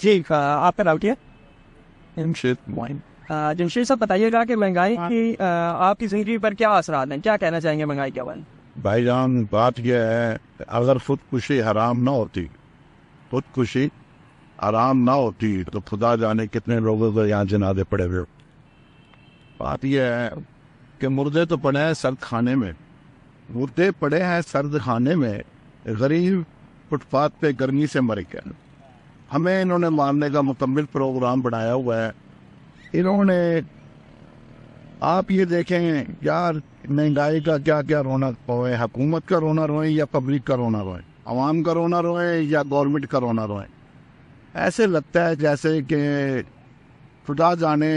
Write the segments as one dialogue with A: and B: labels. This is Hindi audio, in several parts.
A: जी आपका नाम क्या जमशेद जमशेद साहब बताइएगा कि महंगाई हाँ। की आपकी जिंदगी पर क्या असर हैं क्या कहना चाहेंगे महंगाई के बारे भाई जान बात यह है अगर खुदकुशी हराम ना होती खुदकुशी आराम ना होती तो खुदा जाने कितने लोगों को यहाँ जनादे पड़े हुए बात यह है कि मुर्दे तो पड़े हैं सर्द खाने में मुर्दे पड़े हैं सर्द खाने में गरीब फुटपाथ पे गर्मी से मर गया हमें इन्होंने मारने का मुकम्मल प्रोग्राम बनाया हुआ है इन्होंने आप ये देखें यार महंगाई का क्या क्या रोना रोए हुकूमत का रोना रोए या पब्लिक का रोना रोए आवाम का रोना रोए या गवर्नमेंट का रोना रोए ऐसे लगता है जैसे कि खुदा जाने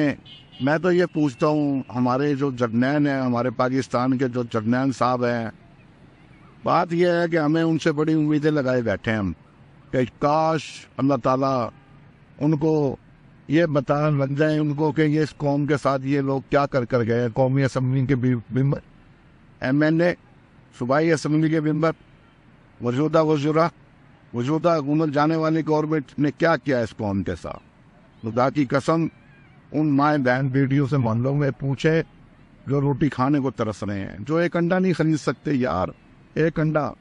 A: मैं तो ये पूछता हूँ हमारे जो जगनैन हैं हमारे पाकिस्तान के जो जगनैन साहब हैं बात यह है कि हमें उनसे बड़ी उम्मीदें लगाए बैठे हैं हम कि काश अल्लाह ताला उनको ये बता लग जाए उनको कि ये इस कौम के साथ ये लोग क्या कर कर गए कौमी असम्बली के मेम्बर एम एन ए सूबाई असम्बली के मेम्बर वजूदा वजुरा वजूदा हुकूमत जाने वाली गवर्नमेंट ने क्या किया इस कौम के साथ खुदा की कसम उन माए बहन बेटियों से मोहल्लों में पूछे जो रोटी खाने को तरस रहे हैं जो एक अंडा नहीं खरीद सकते यार एक अंडा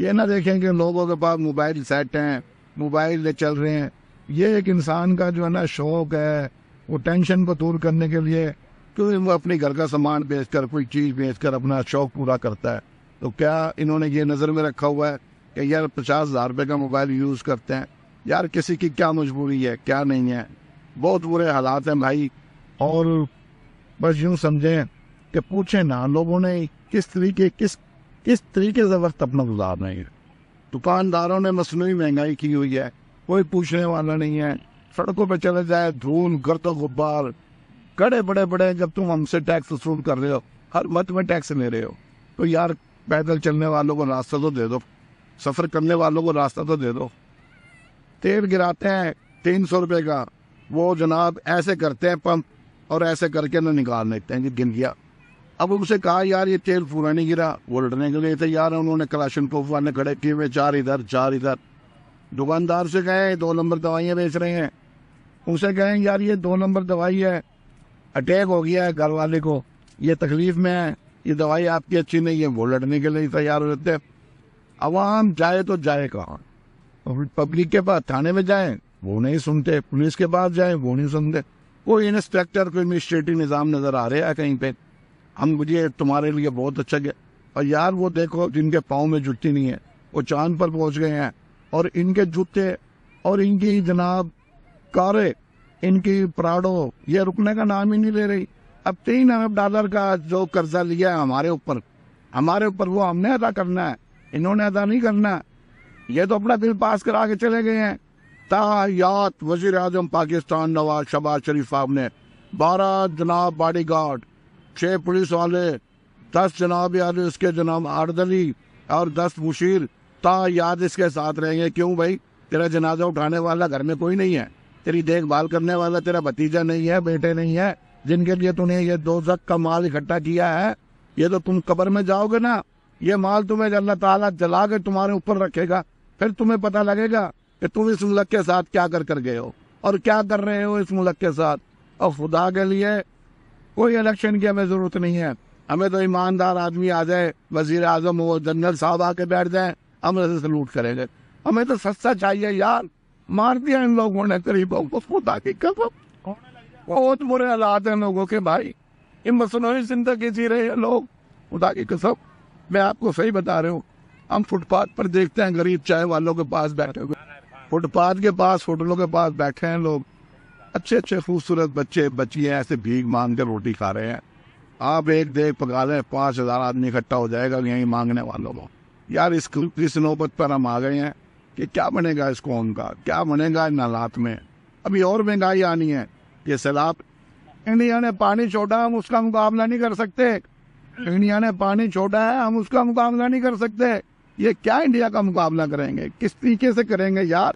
A: ये ना देखें कि लोगों के पास मोबाइल सेट हैं मोबाइल चल रहे हैं ये एक इंसान का जो है ना शौक है वो टेंशन को दूर करने के लिए क्योंकि वो अपने घर का सामान बेचकर कोई चीज़ बेचकर अपना शौक पूरा करता है तो क्या इन्होंने ये नज़र में रखा हुआ है कि यार पचास हज़ार रुपये का मोबाइल यूज़ करते हैं यार किसी की क्या मजबूरी है क्या नहीं है बहुत बुरे हालात हैं भाई और बस यूँ समझें कि पूछे ना लोगों ने किस तरीके किस इस तरीके से वक्त अपना गुजार रहे हैं दुकानदारों ने मसनू महंगाई की हुई है कोई पूछने वाला नहीं है सड़कों पर चले जाए धूल गर्द गुब्बार कड़े बड़े बड़े जब तुम हमसे टैक्स वसूल कर रहे हो हर मत में टैक्स ले रहे हो तो यार पैदल चलने वालों को रास्ता तो दे दो सफ़र करने वालों को रास्ता तो दे दो तेल गिराते हैं तीन सौ रुपये का वो जनाब ऐसे करते हैं पंप और ऐसे करके ना निकाल लेते हैं कि गिन गया अब उनसे कहा यार ये तेल पूरा नहीं गिरा वो लड़ने के लिए तैयार है उन्होंने कलाशन को खड़े किए हुए चार इधर चार इधर दुकानदार से कहे दो नंबर दवाइयाँ बेच रहे हैं उसे कहें यार ये दो नंबर दवाई है अटैक हो गया है घर वाले को ये तकलीफ में है ये दवाई आपकी अच्छी नहीं है वो लड़ने के लिए तैयार हो जाते अवाम जाए तो जाए कहाँ पब्लिक के पास थाने में जाए वो नहीं सुनते पुलिस के पास जाए वो नहीं सुनते कोई इंस्पेक्टर कोई एडमिनिस्ट्रेटिव निज़ाम नज़र आ रहा है कहीं पे हम मुझे तुम्हारे लिए बहुत अच्छा गया और यार वो देखो जिनके पाँव में जुटती नहीं है वो चांद पर पहुंच गए हैं और इनके जूते और इनकी जनाब कारे इनकी प्राडो ये रुकने का नाम ही नहीं ले रही अब तीन अरब डॉलर का जो कर्जा लिया है हमारे ऊपर हमारे ऊपर वो हमने अदा करना है इन्होंने अदा नहीं करना ये तो अपना बिल पास करा के चले गए हैं तायात वजीर आजम पाकिस्तान नवाज शबाज शरीफ साहब ने बारह जनाब बॉडी गार्ड छः पुलिस वाले दस जनाब याद उसके जनाब आर्दली और दस मुशीर ता याद इसके साथ रहेंगे क्यों भाई तेरा जनाजा उठाने वाला घर में कोई नहीं है तेरी देखभाल करने वाला तेरा भतीजा नहीं है बेटे नहीं है जिनके लिए तूने ये दो का माल इकट्ठा किया है ये तो तुम कबर में जाओगे ना ये माल तुम्हें अल्लाह ताला जला के तुम्हारे ऊपर रखेगा फिर तुम्हें पता लगेगा कि तुम इस मुल्क के साथ क्या कर कर गए हो और क्या कर रहे हो इस मुल्क के साथ और खुदा के लिए कोई इलेक्शन की हमें ज़रूरत नहीं है हमें तो ईमानदार आदमी आ जाए वजीर अजम हो जनरल साहब आके बैठ जाए हम उसे सलूट करेंगे हमें तो सस्ता चाहिए यार मार दिया इन लोगों ने गरीबों को खुदा की कसम बहुत बुरे हालात है लोगों के भाई ये मसनू जिंदगी जी रहे हैं लोग खुदा की कसम मैं आपको सही बता रहा हूँ हम फुटपाथ पर देखते हैं गरीब चाय वालों के पास बैठे हुए फुटपाथ के पास होटलों के पास बैठे हैं लोग अच्छे अच्छे खूबसूरत बच्चे बच्चियाँ ऐसे भीख मांग कर रोटी खा रहे हैं आप एक देख पका लें पाँच हज़ार आदमी इकट्ठा हो जाएगा यहीं मांगने वालों को यार इस इस नौबत पर हम आ गए हैं कि क्या बनेगा इस कौम का क्या बनेगा इन हालात में अभी और महंगाई आनी है ये सैलाब इंडिया ने पानी छोड़ा हम उसका मुकाबला नहीं कर सकते इंडिया ने पानी छोड़ा है हम उसका मुकाबला नहीं कर सकते ये क्या इंडिया का मुकाबला करेंगे किस तरीके से करेंगे यार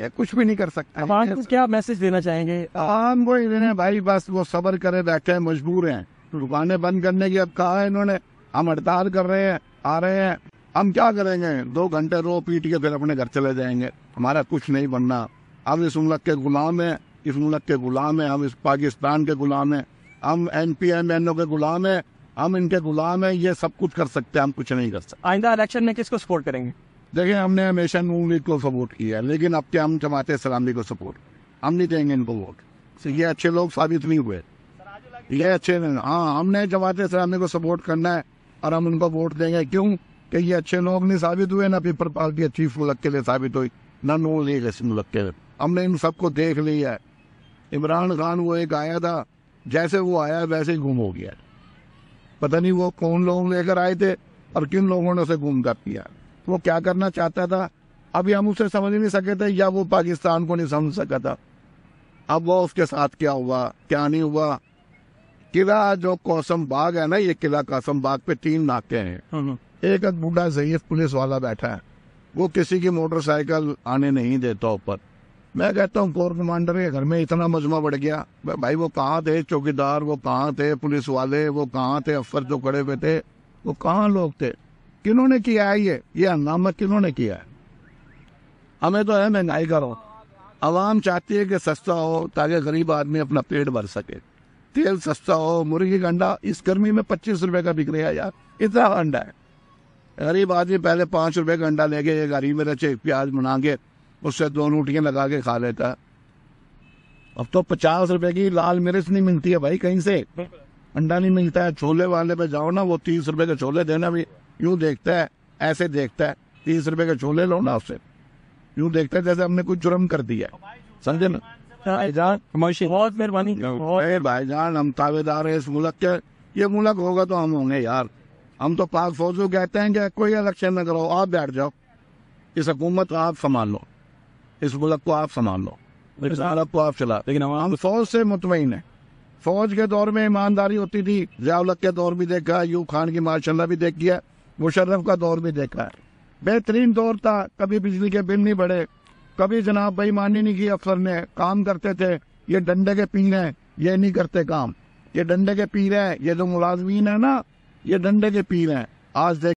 A: या कुछ भी नहीं कर सकते क्या मैसेज देना चाहेंगे हम वही भाई बस वो सबर करे बैठे हैं मजबूर हैं दुकानें बंद करने की अब कहा है इन्होंने हम हड़ताल कर रहे हैं आ रहे हैं हम क्या करेंगे दो घंटे रो पीट के फिर अपने घर चले जाएंगे हमारा कुछ नहीं बनना हम इस मुल्क के गुलाम है इस मुल्क के गुलाम है हम इस पाकिस्तान के गुलाम है हम N P M N O के गुलाम है हम इनके गुलाम है ये सब कुछ कर सकते हैं हम कुछ नहीं कर सकते आइंदा इलेक्शन में किसको सपोर्ट करेंगे देखें हमने हमेशा नून लीग को सपोर्ट किया लेकिन अब क्या हम जमाते इस्लामी को सपोर्ट हम नहीं देंगे इनको वोट ये अच्छे लोग साबित नहीं हुए ये अच्छे हाँ हमने जमाते इस्लामी को सपोर्ट करना है और हम उनको वोट देंगे क्यों कि ये अच्छे लोग नहीं साबित हुए ना पीपल पार्टी अच्छी मुलक के लिए साबित हुई ना नून लीग इस मुलक के लिए हमने इन सबको देख लिया है इमरान खान वो एक आया था जैसे वो आया वैसे ही गुम हो गया पता नहीं वो कौन लोग लेकर आए थे और किन लोगों ने उसे गुम कर दिया वो क्या करना चाहता था अभी हम उसे समझ नहीं सके थे या वो पाकिस्तान को नहीं समझ सका था अब वो उसके साथ क्या हुआ क्या नहीं हुआ किला जो कौसम बाग है ना ये किला कौसम बाग पे तीन नाके हैं हाँ, हाँ। एक एक बूढ़ा जयीफ पुलिस वाला बैठा है वो किसी की मोटरसाइकिल आने नहीं देता ऊपर मैं कहता हूँ कोर कमांडर के घर में इतना मजमा बढ़ गया भाई वो कहाँ थे चौकीदार वो कहाँ थे पुलिस वाले वो कहाँ थे अफसर जो खड़े हुए थे वो कहाँ लोग थे किन्होंने किया है ये ये हंगामा किन्होंने किया है हमें तो है महंगाई करो आवाम चाहती है कि सस्ता हो ताकि गरीब आदमी अपना पेट भर सके तेल सस्ता हो मुर्गी का अंडा इस गर्मी में पच्चीस रुपए का बिक रहा है यार इतना अंडा है गरीब आदमी पहले पांच रुपए का अंडा लेके ये गरीब में रचे प्याज बना के उससे दो रोटियां लगा के खा लेता है अब तो पचास रुपए की लाल मिर्च नहीं मिलती है भाई कहीं से अंडा नहीं मिलता है छोले वाले पे जाओ ना वो तीस रुपए के छोले देना भी यूं देखता है ऐसे देखता है तीस रुपए के छोले लो ना उससे यूं देखता है जैसे हमने कुछ जुर्म कर दिया समझे ना भाईजान बहुत मेहरबानी जान हम तावेदार हैं इस मुल्क के ये मुल्क होगा तो हम होंगे यार हम तो पाक फौजू कहते हैं कि कोई इलेक्शन न करो आप बैठ जाओ इस हकूमत को आप संभाल लो इस मुल्क को आप संभाल लो इस अरब को आप चला लेकिन हम तो- फौज से मुतमिन है फौज के दौर में ईमानदारी होती थी जयावलक के दौर भी देखा यू खान की माशाला भी देखी है मुशर्रफ का दौर भी देखा है बेहतरीन दौर था कभी बिजली के बिल नहीं बढ़े कभी जनाब बेईमानी नहीं की अफसर ने काम करते थे ये डंडे के पीने ये नहीं करते काम ये डंडे के पी रहे हैं ये जो मुलाजमीन है ना ये डंडे के पी रहे हैं आज देख